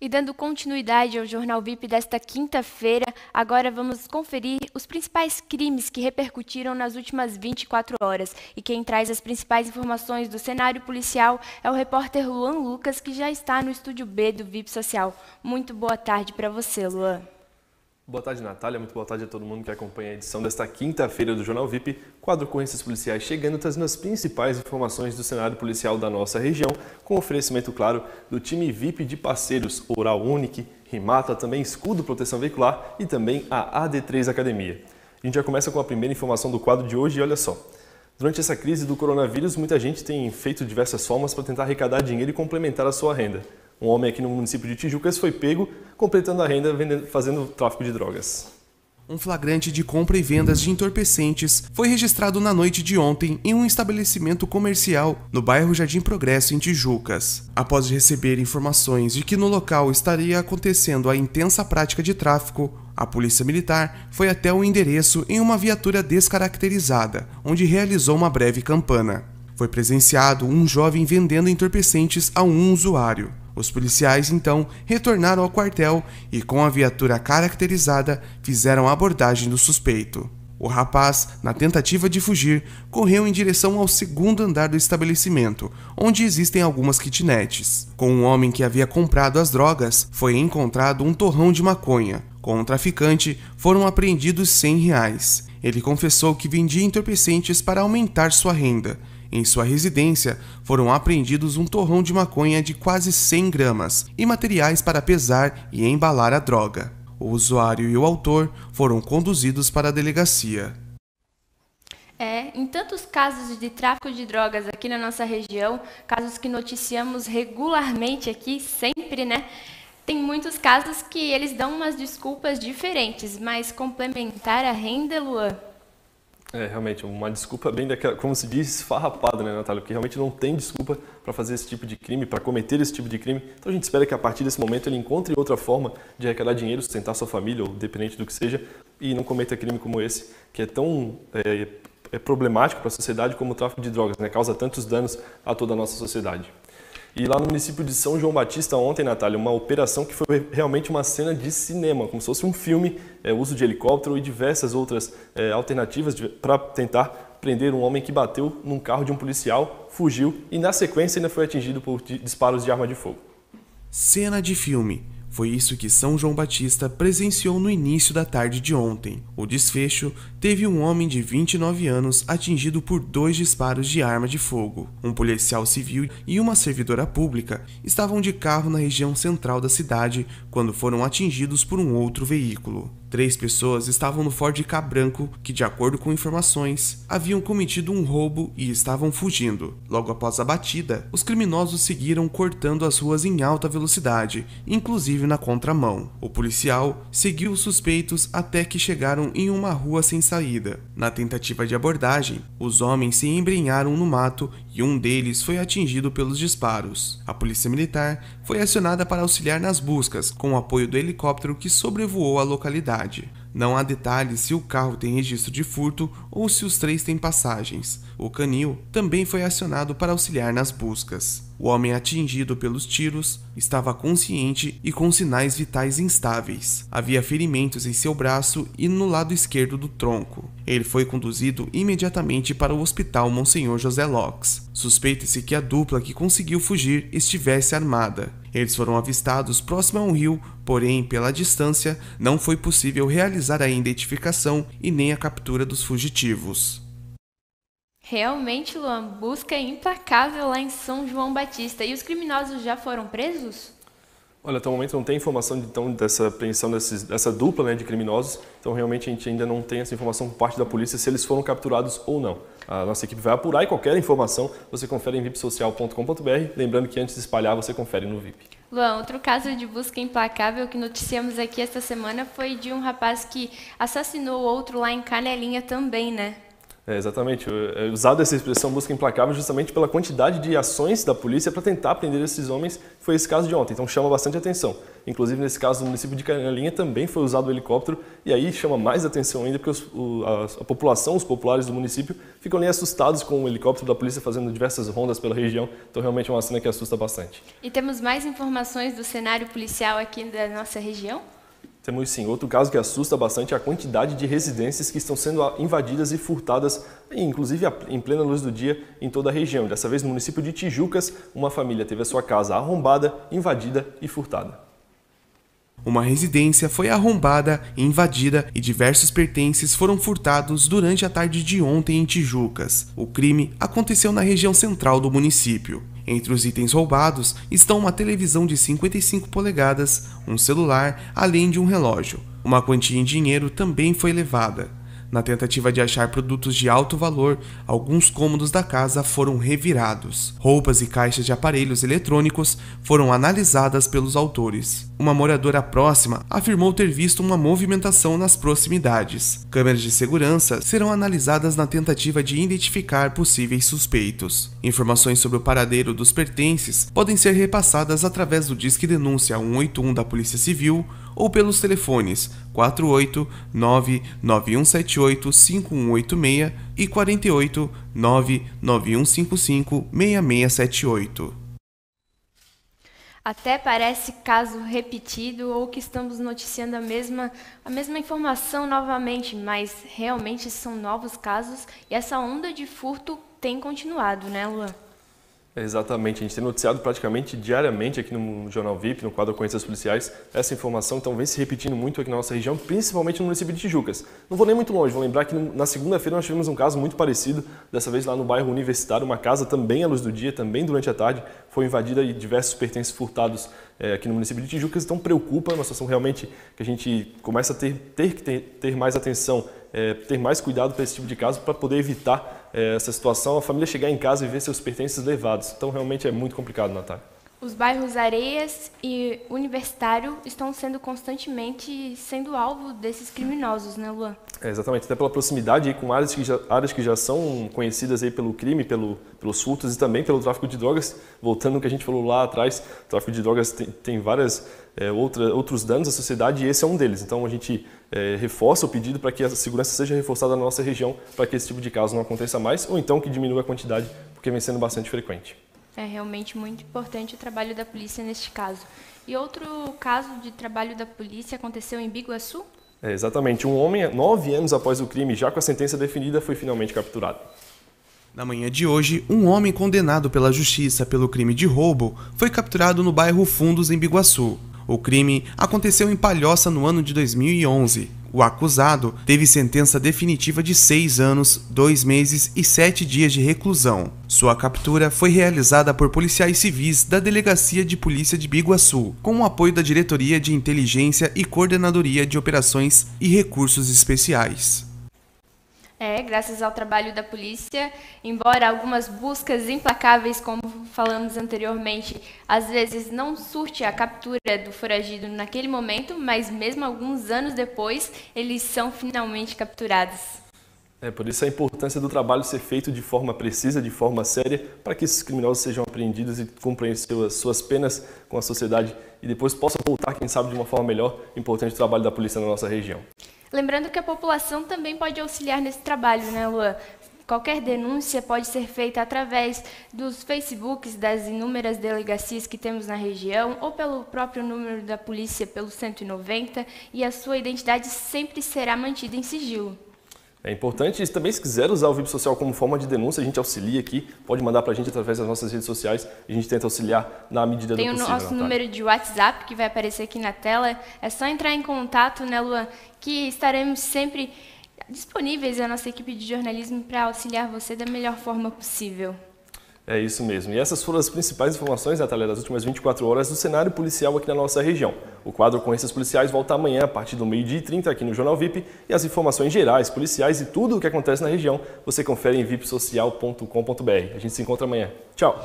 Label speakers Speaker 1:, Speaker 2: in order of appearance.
Speaker 1: E dando continuidade ao Jornal VIP desta quinta-feira, agora vamos conferir os principais crimes que repercutiram nas últimas 24 horas. E quem traz as principais informações do cenário policial é o repórter Luan Lucas, que já está no estúdio B do VIP Social. Muito boa tarde para você, Luan.
Speaker 2: Boa tarde, Natália. Muito boa tarde a todo mundo que acompanha a edição desta quinta-feira do Jornal VIP. Quadro Ocorrências Policiais chegando, trazendo as principais informações do cenário policial da nossa região, com oferecimento, claro, do time VIP de parceiros Oral Unique, Rimata, também Escudo Proteção Veicular e também a AD3 Academia. A gente já começa com a primeira informação do quadro de hoje e olha só. Durante essa crise do coronavírus, muita gente tem feito diversas formas para tentar arrecadar dinheiro e complementar a sua renda. Um homem aqui no município de Tijucas foi pego completando a renda vendendo, fazendo tráfico de drogas.
Speaker 3: Um flagrante de compra e vendas de entorpecentes foi registrado na noite de ontem em um estabelecimento comercial no bairro Jardim Progresso, em Tijucas. Após receber informações de que no local estaria acontecendo a intensa prática de tráfico, a polícia militar foi até o endereço em uma viatura descaracterizada, onde realizou uma breve campana. Foi presenciado um jovem vendendo entorpecentes a um usuário. Os policiais então retornaram ao quartel e, com a viatura caracterizada, fizeram a abordagem do suspeito. O rapaz, na tentativa de fugir, correu em direção ao segundo andar do estabelecimento, onde existem algumas kitnets. Com um homem que havia comprado as drogas, foi encontrado um torrão de maconha. Com o um traficante, foram apreendidos 100 reais. Ele confessou que vendia entorpecentes para aumentar sua renda em sua residência, foram apreendidos um torrão de maconha de quase 100 gramas e materiais para pesar e embalar a droga. O usuário e o autor foram conduzidos para a delegacia.
Speaker 1: É, em tantos casos de tráfico de drogas aqui na nossa região, casos que noticiamos regularmente aqui, sempre, né? Tem muitos casos que eles dão umas desculpas diferentes, mas complementar a renda, Luan,
Speaker 2: é, realmente, uma desculpa bem daquela, como se diz, esfarrapada, né, Natália? Porque realmente não tem desculpa para fazer esse tipo de crime, para cometer esse tipo de crime. Então a gente espera que a partir desse momento ele encontre outra forma de arrecadar dinheiro, sustentar sua família, ou dependente do que seja, e não cometa crime como esse, que é tão é, é problemático para a sociedade como o tráfico de drogas, né? Causa tantos danos a toda a nossa sociedade. E lá no município de São João Batista, ontem, Natália, uma operação que foi realmente uma cena de cinema, como se fosse um filme, é, uso de helicóptero e diversas outras é, alternativas para tentar prender um homem que bateu num carro de um policial, fugiu e, na sequência, ainda foi atingido por disparos de arma de fogo.
Speaker 3: Cena de filme. Foi isso que São João Batista presenciou no início da tarde de ontem. O desfecho teve um homem de 29 anos atingido por dois disparos de arma de fogo. Um policial civil e uma servidora pública estavam de carro na região central da cidade quando foram atingidos por um outro veículo. Três pessoas estavam no Ford K branco que, de acordo com informações, haviam cometido um roubo e estavam fugindo. Logo após a batida, os criminosos seguiram cortando as ruas em alta velocidade, inclusive na contramão. O policial seguiu os suspeitos até que chegaram em uma rua sem saída. Na tentativa de abordagem, os homens se embrenharam no mato e um deles foi atingido pelos disparos. A polícia militar foi acionada para auxiliar nas buscas, com o apoio do helicóptero que sobrevoou a localidade. Não há detalhes se o carro tem registro de furto ou se os três têm passagens. O canil também foi acionado para auxiliar nas buscas. O homem atingido pelos tiros estava consciente e com sinais vitais instáveis. Havia ferimentos em seu braço e no lado esquerdo do tronco. Ele foi conduzido imediatamente para o hospital Monsenhor José Locks. Suspeita-se que a dupla que conseguiu fugir estivesse armada. Eles foram avistados próximo a um rio, porém, pela distância, não foi possível realizar a identificação e nem a captura dos fugitivos.
Speaker 1: Realmente, Luan, busca implacável lá em São João Batista. E os criminosos já foram presos?
Speaker 2: Olha, até o momento não tem informação então, dessa apreensão desses, dessa dupla né, de criminosos, então realmente a gente ainda não tem essa informação por parte da polícia se eles foram capturados ou não. A nossa equipe vai apurar e qualquer informação você confere em vipsocial.com.br, lembrando que antes de espalhar você confere no VIP.
Speaker 1: Luan, outro caso de busca implacável que noticiamos aqui esta semana foi de um rapaz que assassinou outro lá em Canelinha também, né?
Speaker 2: É, exatamente. É usado essa expressão busca implacável justamente pela quantidade de ações da polícia para tentar prender esses homens, foi esse caso de ontem, então chama bastante atenção. Inclusive, nesse caso, no município de Canelinha também foi usado o helicóptero, e aí chama mais atenção ainda porque os, o, a, a, população, os populares do município, ficam ali assustados com o helicóptero da polícia fazendo diversas rondas pela região, então realmente é uma cena que assusta bastante.
Speaker 1: E temos mais informações do cenário policial aqui da nossa região?
Speaker 2: Temos sim. Outro caso que assusta bastante é a quantidade de residências que estão sendo invadidas e furtadas, inclusive em plena luz do dia, em toda a região. Dessa vez no município de Tijucas, uma família teve a sua casa arrombada, invadida e furtada.
Speaker 3: Uma residência foi arrombada invadida e diversos pertences foram furtados durante a tarde de ontem em Tijucas. O crime aconteceu na região central do município. Entre os itens roubados estão uma televisão de 55 polegadas, um celular, além de um relógio. Uma quantia em dinheiro também foi levada. Na tentativa de achar produtos de alto valor, alguns cômodos da casa foram revirados. Roupas e caixas de aparelhos eletrônicos foram analisadas pelos autores. Uma moradora próxima afirmou ter visto uma movimentação nas proximidades. Câmeras de segurança serão analisadas na tentativa de identificar possíveis suspeitos. Informações sobre o paradeiro dos pertences podem ser repassadas através do Disque Denúncia 181 da Polícia Civil ou pelos telefones 489-9178-5186 e 489-9155-6678.
Speaker 1: Até parece caso repetido ou que estamos noticiando a mesma, a mesma informação novamente, mas realmente são novos casos e essa onda de furto tem continuado, né, Luan?
Speaker 2: Exatamente, a gente tem noticiado praticamente diariamente aqui no Jornal VIP, no quadro Conheças Policiais, essa informação então vem se repetindo muito aqui na nossa região, principalmente no município de Tijucas. Não vou nem muito longe, vou lembrar que na segunda-feira nós tivemos um caso muito parecido, dessa vez lá no bairro Universitário, uma casa também à luz do dia, também durante a tarde, foi invadida e diversos pertences furtados é, aqui no município de Tijucas, então preocupa, é uma situação realmente que a gente começa a ter, ter que ter, ter mais atenção é, ter mais cuidado para esse tipo de caso para poder evitar é, essa situação, a família chegar em casa e ver seus pertences levados. Então realmente é muito complicado, Natália
Speaker 1: os bairros Areias e Universitário estão sendo constantemente sendo alvo desses criminosos, né, Luan?
Speaker 2: É, exatamente, até pela proximidade aí, com áreas que, já, áreas que já são conhecidas aí pelo crime, pelo, pelos furtos e também pelo tráfico de drogas. Voltando ao que a gente falou lá atrás, o tráfico de drogas tem, tem várias é, outra, outros danos à sociedade e esse é um deles. Então a gente é, reforça o pedido para que a segurança seja reforçada na nossa região para que esse tipo de caso não aconteça mais ou então que diminua a quantidade, porque vem sendo bastante frequente.
Speaker 1: É realmente muito importante o trabalho da polícia neste caso. E outro caso de trabalho da polícia aconteceu em Biguaçu?
Speaker 2: É, exatamente. Um homem, nove anos após o crime, já com a sentença definida, foi finalmente capturado.
Speaker 3: Na manhã de hoje, um homem condenado pela justiça pelo crime de roubo foi capturado no bairro Fundos, em Biguaçu. O crime aconteceu em Palhoça no ano de 2011. O acusado teve sentença definitiva de seis anos, dois meses e sete dias de reclusão. Sua captura foi realizada por policiais civis da Delegacia de Polícia de Biguaçu, com o apoio da Diretoria de Inteligência e Coordenadoria de Operações e Recursos Especiais.
Speaker 1: É, graças ao trabalho da polícia, embora algumas buscas implacáveis, como falamos anteriormente, às vezes não surte a captura do foragido naquele momento, mas mesmo alguns anos depois, eles são finalmente capturados.
Speaker 2: É por isso a importância do trabalho ser feito de forma precisa, de forma séria, para que esses criminosos sejam apreendidos e cumpram suas penas com a sociedade e depois possam voltar, quem sabe, de uma forma melhor. Importante o trabalho da polícia na nossa região.
Speaker 1: Lembrando que a população também pode auxiliar nesse trabalho, né, Luan? Qualquer denúncia pode ser feita através dos Facebooks das inúmeras delegacias que temos na região ou pelo próprio número da polícia, pelo 190, e a sua identidade sempre será mantida em sigilo.
Speaker 2: É importante e também se quiser usar o VIP Social como forma de denúncia, a gente auxilia aqui, pode mandar para a gente através das nossas redes sociais a gente tenta auxiliar na medida Tem do possível. Tem o nosso Natália. número
Speaker 1: de WhatsApp que vai aparecer aqui na tela, é só entrar em contato, né Luan, que estaremos sempre disponíveis a nossa equipe de jornalismo para auxiliar você da melhor forma possível.
Speaker 2: É isso mesmo. E essas foram as principais informações, Natália, das últimas 24 horas do cenário policial aqui na nossa região. O quadro esses Policiais volta amanhã a partir do meio-dia e 30 aqui no Jornal VIP e as informações gerais, policiais e tudo o que acontece na região você confere em vipsocial.com.br. A gente se encontra amanhã. Tchau!